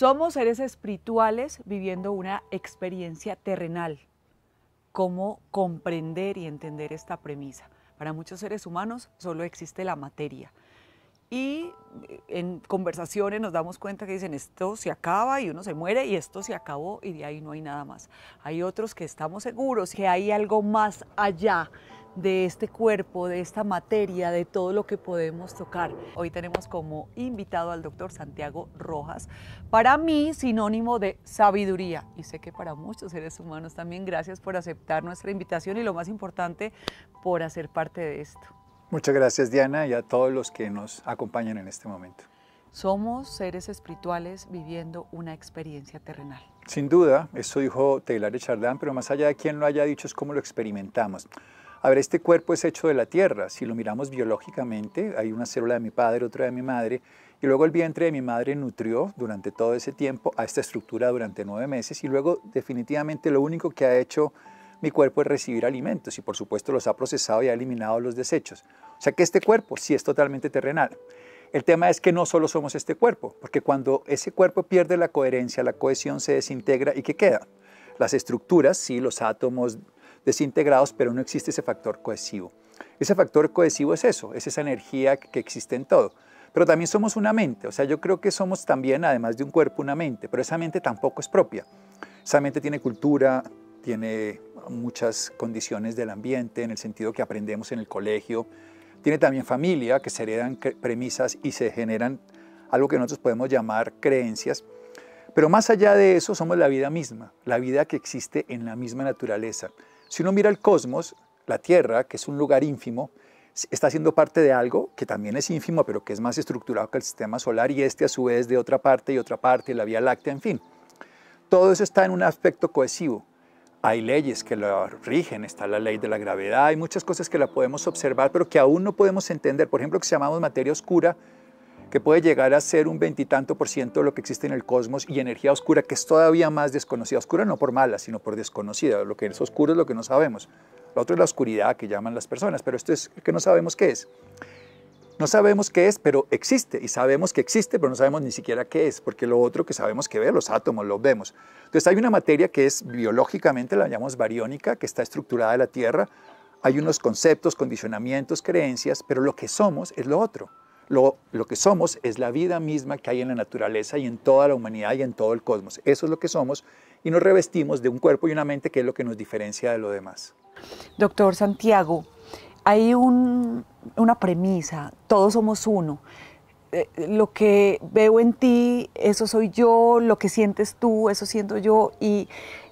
Somos seres espirituales viviendo una experiencia terrenal. ¿Cómo comprender y entender esta premisa? Para muchos seres humanos solo existe la materia. Y eh, en conversaciones nos damos cuenta que dicen esto se acaba y uno se muere y esto se acabó y de ahí no hay nada más. Hay otros que estamos seguros que hay algo más allá de este cuerpo, de esta materia, de todo lo que podemos tocar. Hoy tenemos como invitado al doctor Santiago Rojas, para mí sinónimo de sabiduría y sé que para muchos seres humanos también. Gracias por aceptar nuestra invitación y lo más importante, por hacer parte de esto. Muchas gracias Diana y a todos los que nos acompañan en este momento. Somos seres espirituales viviendo una experiencia terrenal. Sin duda, eso dijo Taylor Chardin, pero más allá de quien lo haya dicho es cómo lo experimentamos. A ver, este cuerpo es hecho de la tierra. Si lo miramos biológicamente, hay una célula de mi padre, otra de mi madre, y luego el vientre de mi madre nutrió durante todo ese tiempo a esta estructura durante nueve meses, y luego definitivamente lo único que ha hecho mi cuerpo es recibir alimentos, y por supuesto los ha procesado y ha eliminado los desechos. O sea que este cuerpo sí es totalmente terrenal. El tema es que no solo somos este cuerpo, porque cuando ese cuerpo pierde la coherencia, la cohesión se desintegra y ¿qué queda? Las estructuras, sí, los átomos, desintegrados, pero no existe ese factor cohesivo. Ese factor cohesivo es eso, es esa energía que existe en todo. Pero también somos una mente, o sea, yo creo que somos también, además de un cuerpo, una mente, pero esa mente tampoco es propia. Esa mente tiene cultura, tiene muchas condiciones del ambiente, en el sentido que aprendemos en el colegio, tiene también familia, que se heredan premisas y se generan algo que nosotros podemos llamar creencias. Pero más allá de eso, somos la vida misma, la vida que existe en la misma naturaleza. Si uno mira el cosmos, la Tierra, que es un lugar ínfimo, está siendo parte de algo que también es ínfimo, pero que es más estructurado que el sistema solar y este a su vez de otra parte y otra parte, la Vía Láctea, en fin. Todo eso está en un aspecto cohesivo. Hay leyes que lo rigen, está la ley de la gravedad, hay muchas cosas que la podemos observar, pero que aún no podemos entender. Por ejemplo, que llamamos materia oscura, que puede llegar a ser un veintitanto por ciento de lo que existe en el cosmos, y energía oscura, que es todavía más desconocida. Oscura no por mala, sino por desconocida. Lo que es oscuro es lo que no sabemos. Lo otro es la oscuridad que llaman las personas, pero esto es que no sabemos qué es. No sabemos qué es, pero existe. Y sabemos que existe, pero no sabemos ni siquiera qué es, porque lo otro que sabemos que ve, los átomos, los vemos. Entonces hay una materia que es biológicamente, la llamamos bariónica, que está estructurada en la Tierra. Hay unos conceptos, condicionamientos, creencias, pero lo que somos es lo otro. Lo, que somos es la vida misma que hay en la naturaleza y en toda la humanidad y en todo el cosmos. Eso es lo que somos y nos revestimos de un cuerpo y una mente que es lo que nos diferencia de lo demás. Doctor Santiago, hay una premisa, todos somos uno. Eh, lo que veo en ti, eso soy yo, lo que sientes tú, eso siento yo, y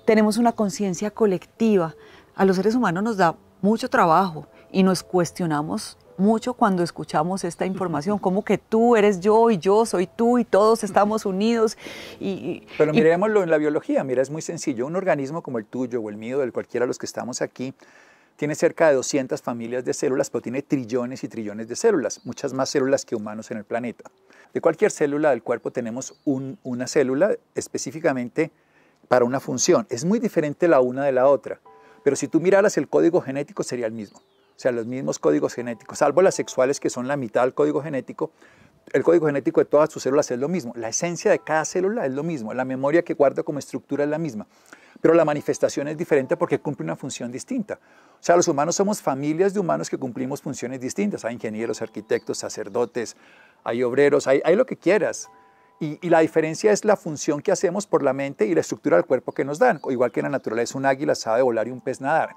tenemos una conciencia colectiva. A los seres humanos nos da mucho trabajo y nos cuestionamos mucho cuando escuchamos esta información, como que tú eres yo y yo soy tú y todos estamos unidos. Pero miremoslo en la biología, mira, es muy sencillo. Un organismo como el tuyo o el mío, el cualquiera de los que estamos aquí, tiene cerca de 200 familias de células, pero tiene trillones y trillones de células, muchas más células que humanos en el planeta. De cualquier célula del cuerpo tenemos una célula específicamente para una función. Es muy diferente la una de la otra, pero si tú miraras el código genético sería el mismo o sea, los mismos códigos genéticos, salvo las sexuales que son la mitad del código genético, el código genético de todas sus células es lo mismo, la esencia de cada célula es lo mismo, la memoria que guarda como estructura es la misma, pero la manifestación es diferente porque cumple una función distinta. O sea, los humanos somos familias de humanos que cumplimos funciones distintas. Hay ingenieros, arquitectos, sacerdotes, hay obreros, hay, lo que quieras. Y, y, la diferencia es la función que hacemos por la mente y la estructura del cuerpo que nos dan, igual que en la naturaleza un águila sabe volar y un pez nadar.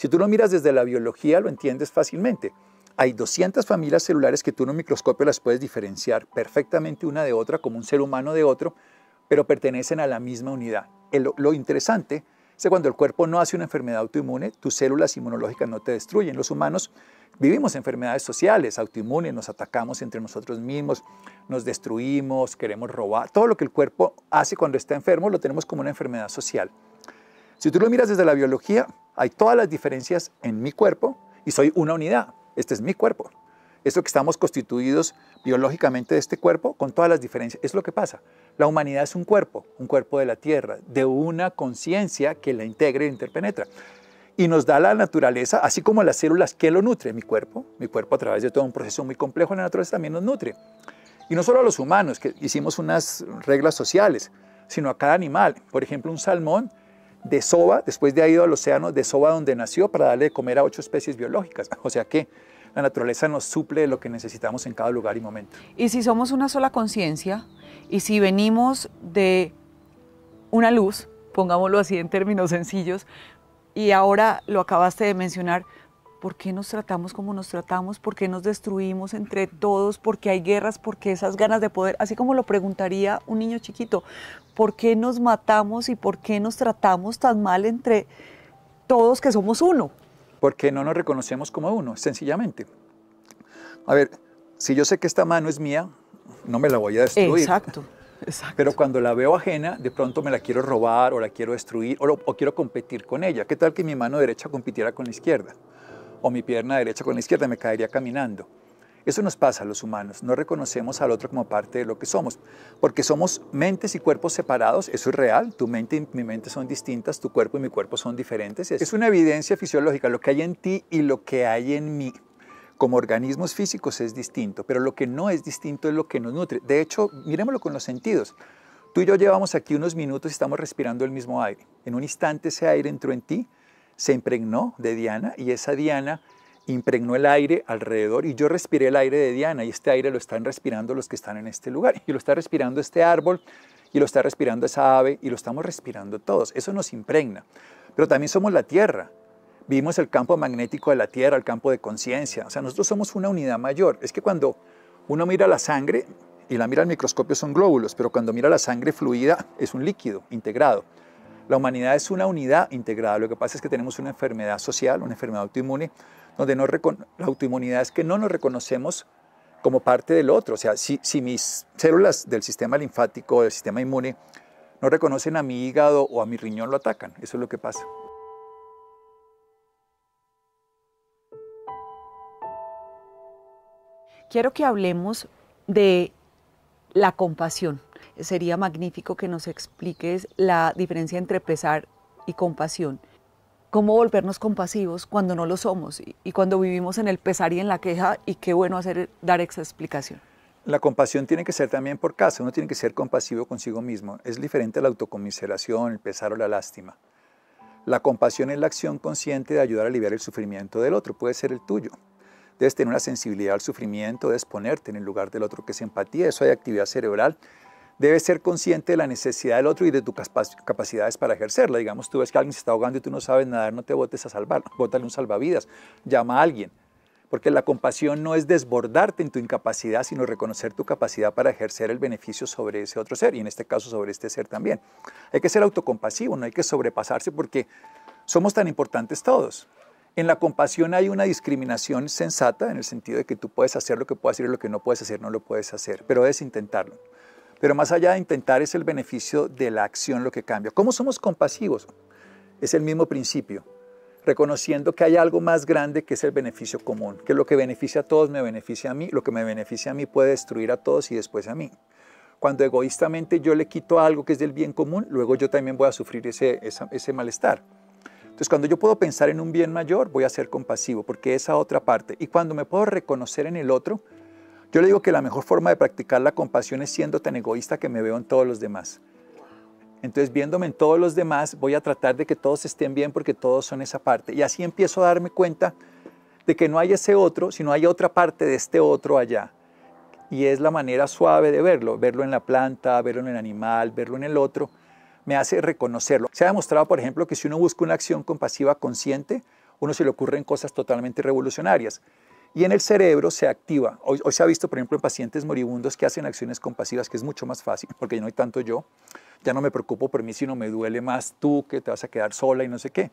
Si tú lo miras desde la biología, lo entiendes fácilmente. Hay 200 familias celulares que tú en un microscopio las puedes diferenciar perfectamente una de otra, como un ser humano de otro, pero pertenecen a la misma unidad. lo interesante es que cuando el cuerpo no hace una enfermedad autoinmune, tus células inmunológicas no te destruyen. Los humanos vivimos enfermedades sociales, autoinmunes, nos atacamos entre nosotros mismos, nos destruimos, queremos robar. Todo lo que el cuerpo hace cuando está enfermo lo tenemos como una enfermedad social. Si tú lo miras desde la biología, hay todas las diferencias en mi cuerpo y soy una unidad. Este es mi cuerpo. Esto que estamos constituidos biológicamente de este cuerpo, con todas las diferencias, es lo que pasa. La humanidad es un cuerpo, un cuerpo de la tierra, de una conciencia que la integra e interpenetra. Y nos da la naturaleza, así como las células que lo nutren, mi cuerpo. Mi cuerpo a través de todo un proceso muy complejo en la naturaleza también nos nutre. Y no solo a los humanos, que hicimos unas reglas sociales, sino a cada animal. Por ejemplo, un salmón de Soba, después de haber ido al océano de Soba donde nació para darle de comer a ocho especies biológicas. O sea que la naturaleza nos suple lo que necesitamos en cada lugar y momento. Y si somos una sola conciencia y si venimos de una luz, pongámoslo así en términos sencillos, y ahora lo acabaste de mencionar, ¿Por qué nos tratamos como nos tratamos? ¿Por qué nos destruimos entre todos? ¿Por qué hay guerras? ¿Por qué esas ganas de poder? Así como lo preguntaría un niño chiquito, ¿por qué nos matamos y por qué nos tratamos tan mal entre todos que somos uno? Porque no nos reconocemos como uno, sencillamente. A ver, si yo sé que esta mano es mía, no me la voy a destruir. Exacto. Exacto. Pero cuando la veo ajena, de pronto me la quiero robar o la quiero destruir o, o quiero competir con ella. ¿Qué tal que mi mano derecha compitiera con la izquierda? o mi pierna derecha con la izquierda, me caería caminando. Eso nos pasa a los humanos, no reconocemos al otro como parte de lo que somos, porque somos mentes y cuerpos separados, eso es real, tu mente y mi mente son distintas, tu cuerpo y mi cuerpo son diferentes, es una evidencia fisiológica, lo que hay en ti y lo que hay en mí como organismos físicos es distinto, pero lo que no es distinto es lo que nos nutre. De hecho, miremoslo con los sentidos. Tú y yo llevamos aquí unos minutos y estamos respirando el mismo aire. En un instante ese aire entró en ti, se impregnó de Diana y esa Diana impregnó el aire alrededor y yo respiré el aire de Diana y este aire lo están respirando los que están en este lugar y lo está respirando este árbol y lo está respirando esa ave y lo estamos respirando todos. Eso nos impregna. Pero también somos la Tierra. Vivimos el campo magnético de la Tierra, el campo de conciencia. O sea, nosotros somos una unidad mayor. Es que cuando uno mira la sangre y la mira al microscopio son glóbulos, pero cuando mira la sangre fluida es un líquido integrado. La humanidad es una unidad integrada. Lo que pasa es que tenemos una enfermedad social, una enfermedad autoinmune, donde no la autoinmunidad es que no nos reconocemos como parte del otro. O sea, si, mis células del sistema linfático del sistema inmune no reconocen a mi hígado o a mi riñón, lo atacan. Eso es lo que pasa. Quiero que hablemos de la compasión sería magnífico que nos expliques la diferencia entre pesar y compasión. ¿Cómo volvernos compasivos cuando no lo somos y cuando vivimos en el pesar y en la queja? Y qué bueno hacer, dar esa explicación. La compasión tiene que ser también por casa, uno tiene que ser compasivo consigo mismo. Es diferente a la autocomiseración, el pesar o la lástima. La compasión es la acción consciente de ayudar a aliviar el sufrimiento del otro, puede ser el tuyo. Debes tener una sensibilidad al sufrimiento, debes ponerte en el lugar del otro, que es empatía, eso hay actividad cerebral, debes ser consciente de la necesidad del otro y de tus capacidades para ejercerla. Digamos, tú ves que alguien se está ahogando y tú no sabes nadar, no te votes a salvar, bótale un salvavidas, llama a alguien. Porque la compasión no es desbordarte en tu incapacidad, sino reconocer tu capacidad para ejercer el beneficio sobre ese otro ser, y en este caso sobre este ser también. Hay que ser autocompasivo, no hay que sobrepasarse porque somos tan importantes todos. En la compasión hay una discriminación sensata, en el sentido de que tú puedes hacer lo que puedas hacer y lo que no puedes hacer, no lo puedes hacer, pero debes intentarlo. Pero más allá de intentar es el beneficio de la acción lo que cambia. ¿Cómo somos compasivos? Es el mismo principio, reconociendo que hay algo más grande que es el beneficio común, que lo que beneficia a todos me beneficia a mí, lo que me beneficia a mí puede destruir a todos y después a mí. Cuando egoístamente yo le quito algo que es del bien común, luego yo también voy a sufrir ese, ese, malestar. Entonces, cuando yo puedo pensar en un bien mayor, voy a ser compasivo, porque esa otra parte. Y cuando me puedo reconocer en el otro, yo le digo que la mejor forma de practicar la compasión es siendo tan egoísta que me veo en todos los demás. Entonces, viéndome en todos los demás, voy a tratar de que todos estén bien porque todos son esa parte. Y así empiezo a darme cuenta de que no hay ese otro, sino hay otra parte de este otro allá. Y es la manera suave de verlo, verlo en la planta, verlo en el animal, verlo en el otro, me hace reconocerlo. Se ha demostrado, por ejemplo, que si uno busca una acción compasiva consciente, uno se le ocurren cosas totalmente revolucionarias y en el cerebro se activa. Hoy, se ha visto, por ejemplo, en pacientes moribundos que hacen acciones compasivas, que es mucho más fácil, porque ya no hay tanto yo, ya no me preocupo por mí, sino me duele más tú, que te vas a quedar sola y no sé qué.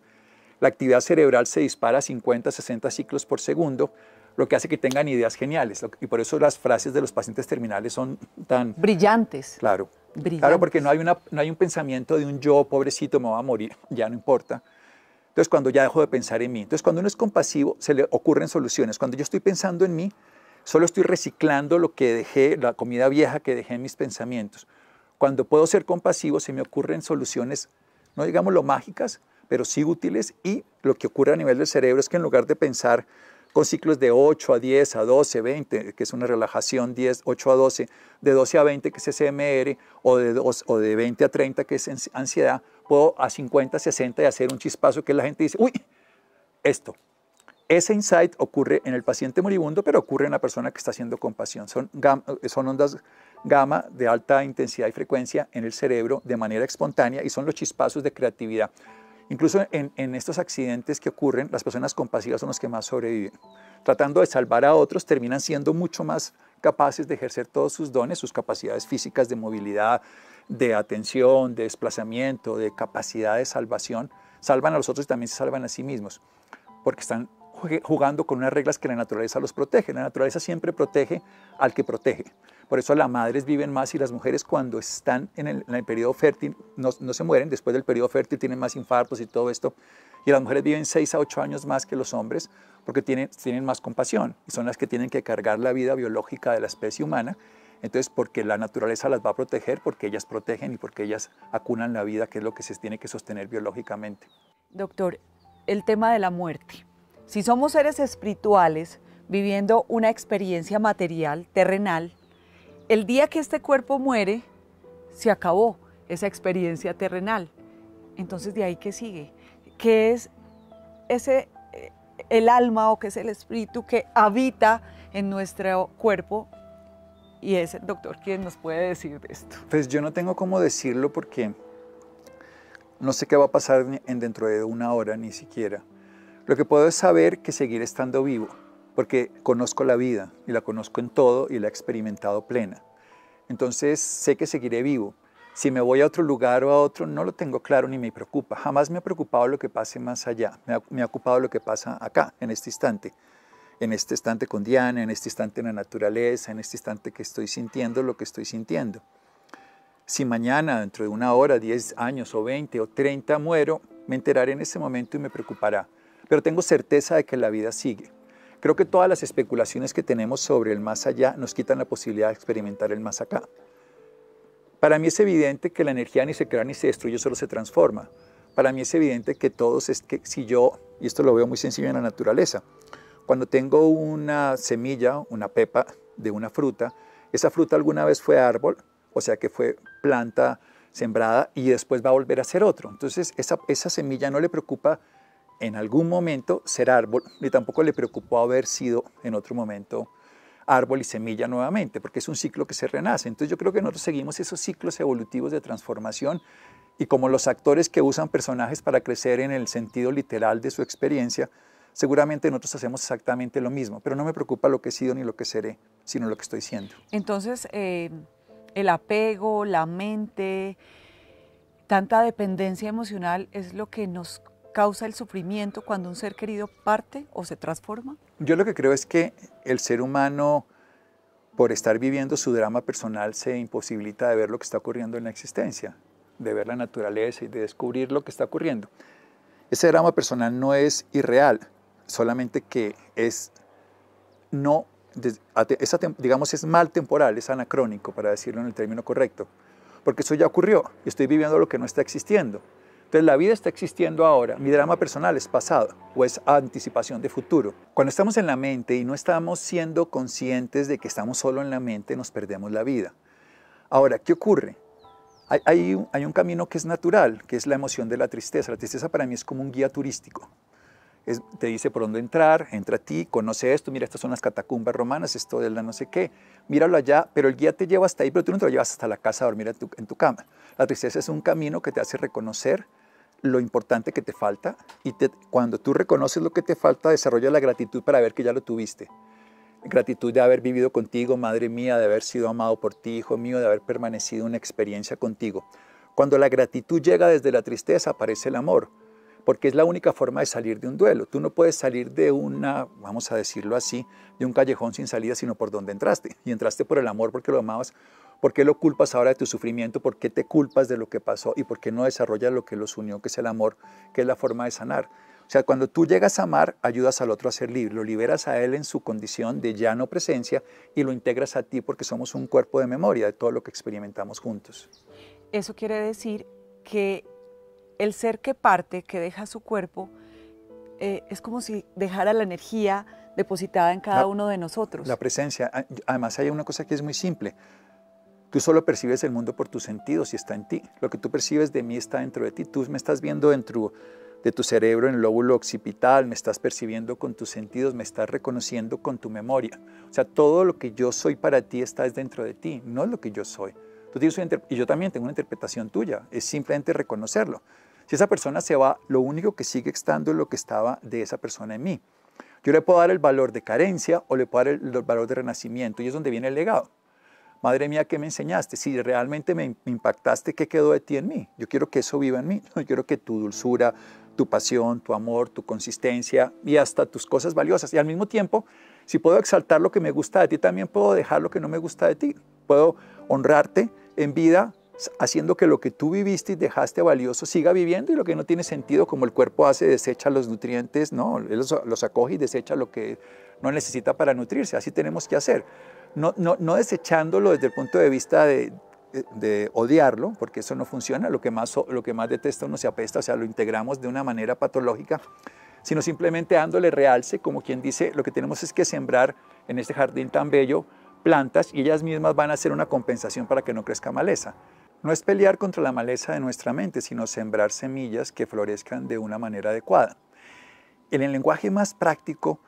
La actividad cerebral se dispara a 50, 60 ciclos por segundo, lo que hace que tengan ideas geniales. Y por eso las frases de los pacientes terminales son tan... Brillantes. Claro. Brillantes. Claro, porque no hay, no hay un pensamiento de un yo, pobrecito, me va a morir, ya no importa entonces, cuando ya dejo de pensar en mí. Entonces, cuando uno es compasivo, se le ocurren soluciones. Cuando yo estoy pensando en mí, solo estoy reciclando lo que dejé, la comida vieja que dejé en mis pensamientos. Cuando puedo ser compasivo, se me ocurren soluciones, no digamos lo mágicas, pero sí útiles. Y lo que ocurre a nivel del cerebro es que en lugar de pensar con ciclos de 8 a 10, a 12, 20, que es una relajación 10, 8 a 12, de 12 a 20, que es SMR, o de, 2, o de 20 a 30, que es ansiedad, puedo a 50, 60 y hacer un chispazo que la gente dice, uy, esto. Ese insight ocurre en el paciente moribundo, pero ocurre en la persona que está haciendo compasión. Son, son ondas gamma de alta intensidad y frecuencia en el cerebro de manera espontánea y son los chispazos de creatividad. Incluso en, estos accidentes que ocurren, las personas compasivas son las que más sobreviven. Tratando de salvar a otros, terminan siendo mucho más capaces de ejercer todos sus dones, sus capacidades físicas de movilidad, de atención, de desplazamiento, de capacidad de salvación. Salvan a los otros y también se salvan a sí mismos, porque están jugando con unas reglas que la naturaleza los protege. La naturaleza siempre protege al que protege. Por eso las madres viven más y las mujeres cuando están en el, periodo fértil no, se mueren, después del periodo fértil tienen más infartos y todo esto. Y las mujeres viven 6 a 8 años más que los hombres porque tienen, tienen más compasión y son las que tienen que cargar la vida biológica de la especie humana. Entonces, porque la naturaleza las va a proteger, porque ellas protegen y porque ellas acunan la vida, que es lo que se tiene que sostener biológicamente. Doctor, el tema de la muerte si somos seres espirituales viviendo una experiencia material, terrenal, el día que este cuerpo muere, se acabó esa experiencia terrenal. Entonces de ahí qué sigue, ¿Qué es ese eh, el alma o qué es el espíritu que habita en nuestro cuerpo y es el doctor quien nos puede decir de esto. Pues yo no tengo cómo decirlo porque no sé qué va a pasar en dentro de una hora ni siquiera. Lo que puedo es saber que seguiré estando vivo, porque conozco la vida y la conozco en todo y la he experimentado plena. Entonces sé que seguiré vivo. Si me voy a otro lugar o a otro, no lo tengo claro ni me preocupa. Jamás me ha preocupado lo que pase más allá. Me ha, ocupado lo que pasa acá, en este instante. En este instante con Diana, en este instante en la naturaleza, en este instante que estoy sintiendo lo que estoy sintiendo. Si mañana, dentro de una hora, 10 años o 20 o 30 muero, me enteraré en ese momento y me preocupará pero tengo certeza de que la vida sigue. Creo que todas las especulaciones que tenemos sobre el más allá nos quitan la posibilidad de experimentar el más acá. Para mí es evidente que la energía ni se crea ni se destruye, solo se transforma. Para mí es evidente que todos, es que si yo, y esto lo veo muy sencillo en la naturaleza, cuando tengo una semilla, una pepa de una fruta, esa fruta alguna vez fue árbol, o sea que fue planta sembrada y después va a volver a ser otro. Entonces esa, esa semilla no le preocupa en algún momento ser árbol, ni tampoco le preocupó haber sido en otro momento árbol y semilla nuevamente, porque es un ciclo que se renace. Entonces yo creo que nosotros seguimos esos ciclos evolutivos de transformación y como los actores que usan personajes para crecer en el sentido literal de su experiencia, seguramente nosotros hacemos exactamente lo mismo, pero no me preocupa lo que he sido ni lo que seré, sino lo que estoy siendo. Entonces, eh, el apego, la mente, tanta dependencia emocional es lo que nos causa el sufrimiento cuando un ser querido parte o se transforma? Yo lo que creo es que el ser humano, por estar viviendo su drama personal, se imposibilita de ver lo que está ocurriendo en la existencia, de ver la naturaleza y de descubrir lo que está ocurriendo. Ese drama personal no es irreal, solamente que es no digamos es mal temporal, es anacrónico para decirlo en el término correcto, porque eso ya ocurrió, estoy viviendo lo que no está existiendo. Entonces la vida está existiendo ahora, mi drama personal es pasado o es anticipación de futuro. Cuando estamos en la mente y no estamos siendo conscientes de que estamos solo en la mente, nos perdemos la vida. Ahora, ¿qué ocurre? Hay, hay, un, camino que es natural, que es la emoción de la tristeza. La tristeza para mí es como un guía turístico. te dice por dónde entrar, entra a ti, conoce esto, mira, estas son las catacumbas romanas, esto de la no sé qué, míralo allá, pero el guía te lleva hasta ahí, pero tú no te lo llevas hasta la casa a dormir tu, en tu cama. La tristeza es un camino que te hace reconocer lo importante que te falta y cuando tú reconoces lo que te falta, desarrolla la gratitud para ver que ya lo tuviste. Gratitud de haber vivido contigo, madre mía, de haber sido amado por ti, hijo mío, de haber permanecido una experiencia contigo. Cuando la gratitud llega desde la tristeza, aparece el amor, porque es la única forma de salir de un duelo. Tú no puedes salir de una, vamos a decirlo así, de un callejón sin salida, sino por donde entraste. Y entraste por el amor porque lo amabas ¿Por qué lo culpas ahora de tu sufrimiento? ¿Por qué te culpas de lo que pasó? ¿Y por qué no desarrollas lo que los unió, que es el amor, que es la forma de sanar? O sea, cuando tú llegas a amar, ayudas al otro a ser libre, lo liberas a él en su condición de ya no presencia y lo integras a ti porque somos un cuerpo de memoria de todo lo que experimentamos juntos. Eso quiere decir que el ser que parte, que deja su cuerpo, eh, es como si dejara la energía depositada en cada uno de nosotros. La presencia. Ah, además, hay una cosa que es muy simple. Tú solo percibes el mundo por tus sentidos y está en ti. Lo que tú percibes de mí está dentro de ti. Tú me estás viendo dentro de tu cerebro en el lóbulo occipital, me estás percibiendo con tus sentidos, me estás reconociendo con tu memoria. O sea, todo lo que yo soy para ti está dentro de ti, no es lo que yo soy. Tú tienes y yo también tengo una interpretación tuya, es simplemente reconocerlo. Si esa persona se va, lo único que sigue estando es lo que estaba de esa persona en mí. Yo le puedo dar el valor de carencia o le puedo dar el valor de renacimiento y es donde viene el legado madre mía, ¿qué me enseñaste? Si realmente me, impactaste, ¿qué quedó de ti en mí? Yo quiero que eso viva en mí. Yo quiero que tu dulzura, tu pasión, tu amor, tu consistencia y hasta tus cosas valiosas. Y al mismo tiempo, si puedo exaltar lo que me gusta de ti, también puedo dejar lo que no me gusta de ti. Puedo honrarte en vida haciendo que lo que tú viviste y dejaste valioso siga viviendo y lo que no tiene sentido, como el cuerpo hace, desecha los nutrientes, no, los acoge y desecha lo que no necesita para nutrirse. Así tenemos que hacer no, desechándolo desde el punto de vista de, odiarlo, porque eso no funciona, lo que, más, lo que más detesta uno se apesta, o sea, lo integramos de una manera patológica, sino simplemente dándole realce, como quien dice, lo que tenemos es que sembrar en este jardín tan bello plantas y ellas mismas van a ser una compensación para que no crezca maleza. No es pelear contra la maleza de nuestra mente, sino sembrar semillas que florezcan de una manera adecuada. En el lenguaje más práctico,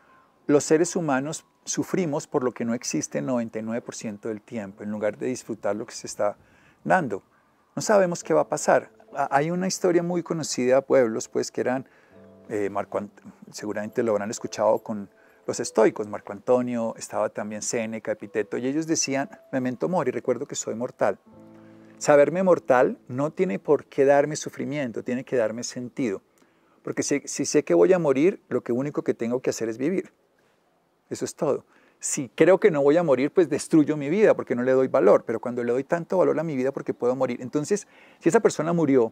los seres humanos sufrimos por lo que no existe 99% del tiempo, en lugar de disfrutar lo que se está dando. No sabemos qué va a pasar. Hay una historia muy conocida a pueblos, pues que eran, eh, Marco, seguramente lo habrán escuchado con los estoicos, Marco Antonio, estaba también Séneca, Epiteto, y ellos decían, memento mori, recuerdo que soy mortal. Saberme mortal no tiene por qué darme sufrimiento, tiene que darme sentido. Porque si, sé que voy a morir, lo único que tengo que hacer es vivir. Eso es todo. Si creo que no voy a morir, pues destruyo mi vida porque no le doy valor. Pero cuando le doy tanto valor a mi vida porque puedo morir. Entonces, si esa persona murió,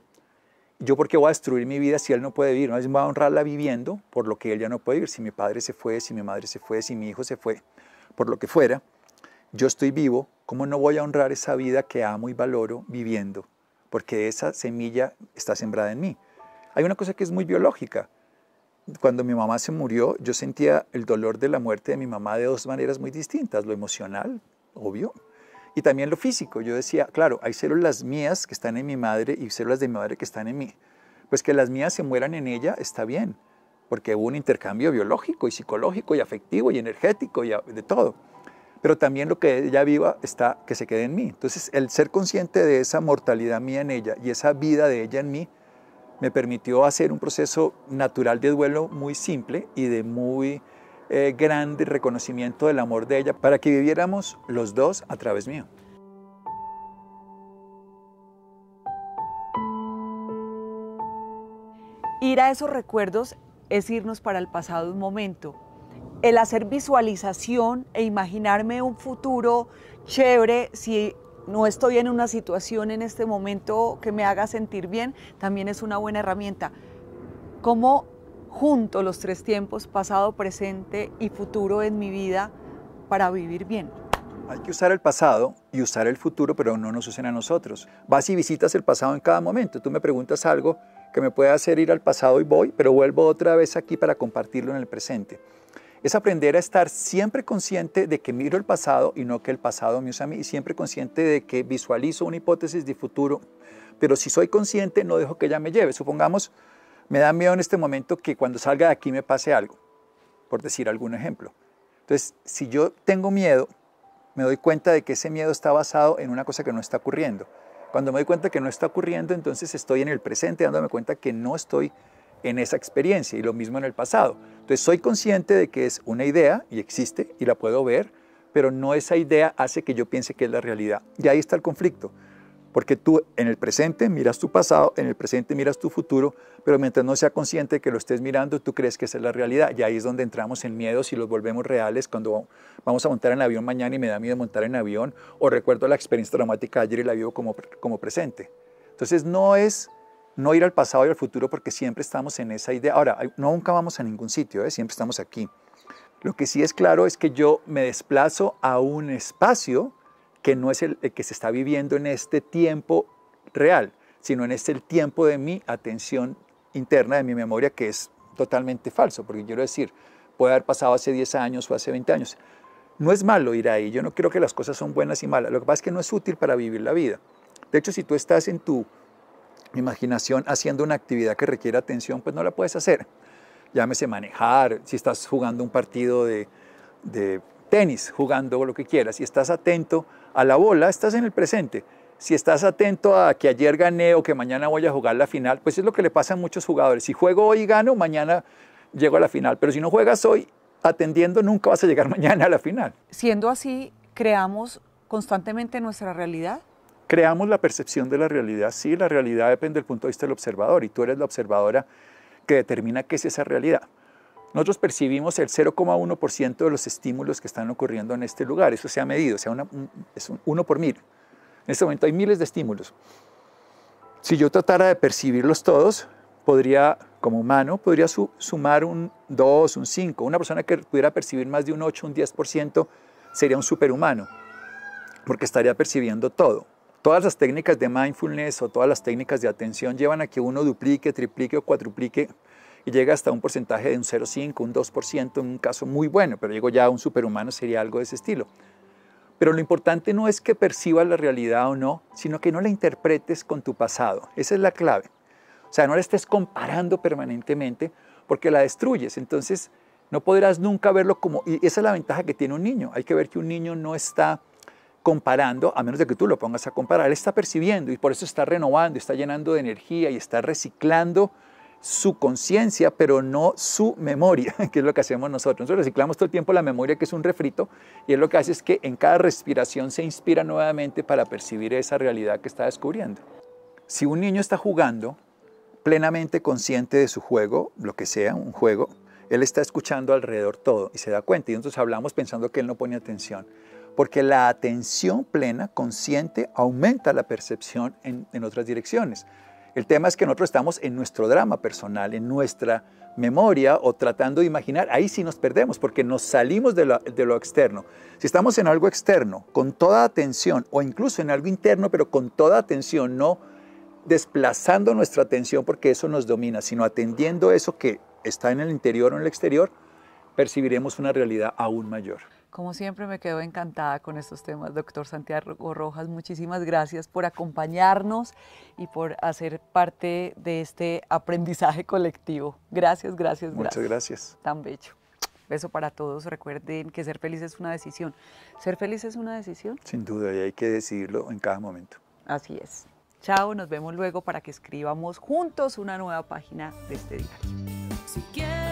¿yo por qué voy a destruir mi vida si él no puede vivir? No es voy a honrarla viviendo por lo que él ya no puede vivir. Si mi padre se fue, si mi madre se fue, si mi hijo se fue, por lo que fuera, yo estoy vivo. ¿Cómo no voy a honrar esa vida que amo y valoro viviendo? Porque esa semilla está sembrada en mí. Hay una cosa que es muy biológica cuando mi mamá se murió, yo sentía el dolor de la muerte de mi mamá de dos maneras muy distintas, lo emocional, obvio, y también lo físico. Yo decía, claro, hay células mías que están en mi madre y células de mi madre que están en mí. Pues que las mías se mueran en ella está bien, porque hubo un intercambio biológico y psicológico y afectivo y energético y de todo. Pero también lo que ella viva está que se quede en mí. Entonces, el ser consciente de esa mortalidad mía en ella y esa vida de ella en mí me permitió hacer un proceso natural de duelo muy simple y de muy eh, grande reconocimiento del amor de ella para que viviéramos los dos a través mío. Ir a esos recuerdos es irnos para el pasado un momento. El hacer visualización e imaginarme un futuro chévere si no estoy en una situación en este momento que me haga sentir bien, también es una buena herramienta. ¿Cómo junto los tres tiempos, pasado, presente y futuro en mi vida para vivir bien? Hay que usar el pasado y usar el futuro, pero no nos usen a nosotros. Vas y visitas el pasado en cada momento. Tú me preguntas algo que me puede hacer ir al pasado y voy, pero vuelvo otra vez aquí para compartirlo en el presente es aprender a estar siempre consciente de que miro el pasado y no que el pasado me usa a mí, y siempre consciente de que visualizo una hipótesis de futuro, pero si soy consciente no dejo que ella me lleve. Supongamos, me da miedo en este momento que cuando salga de aquí me pase algo, por decir algún ejemplo. Entonces, si yo tengo miedo, me doy cuenta de que ese miedo está basado en una cosa que no está ocurriendo. Cuando me doy cuenta que no está ocurriendo, entonces estoy en el presente dándome cuenta que no estoy en esa experiencia y lo mismo en el pasado. Entonces soy consciente de que es una idea y existe y la puedo ver, pero no esa idea hace que yo piense que es la realidad. Y ahí está el conflicto, porque tú en el presente miras tu pasado, en el presente miras tu futuro, pero mientras no sea consciente de que lo estés mirando, tú crees que esa es la realidad. Y ahí es donde entramos en miedos y los volvemos reales cuando vamos a montar en avión mañana y me da miedo montar en avión, o recuerdo la experiencia dramática de ayer y la vivo como, como presente. Entonces no es no ir al pasado y al futuro porque siempre estamos en esa idea. Ahora, nunca vamos a ningún sitio, ¿eh? siempre estamos aquí. Lo que sí es claro es que yo me desplazo a un espacio que no es el, que se está viviendo en este tiempo real, sino en este el tiempo de mi atención interna, de mi memoria, que es totalmente falso, porque quiero decir, puede haber pasado hace 10 años o hace 20 años. No es malo ir ahí, yo no creo que las cosas son buenas y malas, lo que pasa es que no es útil para vivir la vida. De hecho, si tú estás en tu imaginación haciendo una actividad que requiere atención, pues no la puedes hacer. Llámese manejar, si estás jugando un partido de, de tenis, jugando lo que quieras, si estás atento a la bola, estás en el presente. Si estás atento a que ayer gané o que mañana voy a jugar la final, pues es lo que le pasa a muchos jugadores. Si juego hoy y gano, mañana llego a la final. Pero si no juegas hoy atendiendo, nunca vas a llegar mañana a la final. Siendo así, creamos constantemente nuestra realidad creamos la percepción de la realidad. Sí, la realidad depende del punto de vista del observador y tú eres la observadora que determina qué es esa realidad. Nosotros percibimos el 0,1% de los estímulos que están ocurriendo en este lugar. Eso se ha medido, sea, es un uno por mil. En este momento hay miles de estímulos. Si yo tratara de percibirlos todos, podría, como humano, podría sumar un 2, un 5. Una persona que pudiera percibir más de un 8, un 10% sería un superhumano, porque estaría percibiendo todo. Todas las técnicas de mindfulness o todas las técnicas de atención llevan a que uno duplique, triplique o cuatruplique y llega hasta un porcentaje de un 0,5, un 2%, en un caso muy bueno, pero digo ya un superhumano sería algo de ese estilo. Pero lo importante no es que percibas la realidad o no, sino que no la interpretes con tu pasado. Esa es la clave. O sea, no la estés comparando permanentemente porque la destruyes. Entonces, no podrás nunca verlo como... Y esa es la ventaja que tiene un niño. Hay que ver que un niño no está comparando, a menos de que tú lo pongas a comparar, está percibiendo y por eso está renovando, está llenando de energía y está reciclando su conciencia, pero no su memoria, que es lo que hacemos nosotros. Nosotros reciclamos todo el tiempo la memoria, que es un refrito, y él lo que hace es que en cada respiración se inspira nuevamente para percibir esa realidad que está descubriendo. Si un niño está jugando plenamente consciente de su juego, lo que sea, un juego, él está escuchando alrededor todo y se da cuenta. Y entonces hablamos pensando que él no pone atención porque la atención plena, consciente, aumenta la percepción en, otras direcciones. El tema es que nosotros estamos en nuestro drama personal, en nuestra memoria o tratando de imaginar, ahí sí nos perdemos porque nos salimos de lo externo. Si estamos en algo externo, con toda atención, o incluso en algo interno, pero con toda atención, no desplazando nuestra atención porque eso nos domina, sino atendiendo eso que está en el interior o en el exterior, percibiremos una realidad aún mayor. Como siempre me quedo encantada con estos temas, doctor Santiago Rojas. Muchísimas gracias por acompañarnos y por hacer parte de este aprendizaje colectivo. Gracias, gracias, gracias. Muchas gracias. Tan bello. Beso para todos. Recuerden que ser feliz es una decisión. ¿Ser feliz es una decisión? Sin duda, y hay que decidirlo en cada momento. Así es. Chao, nos vemos luego para que escribamos juntos una nueva página de este diario. Si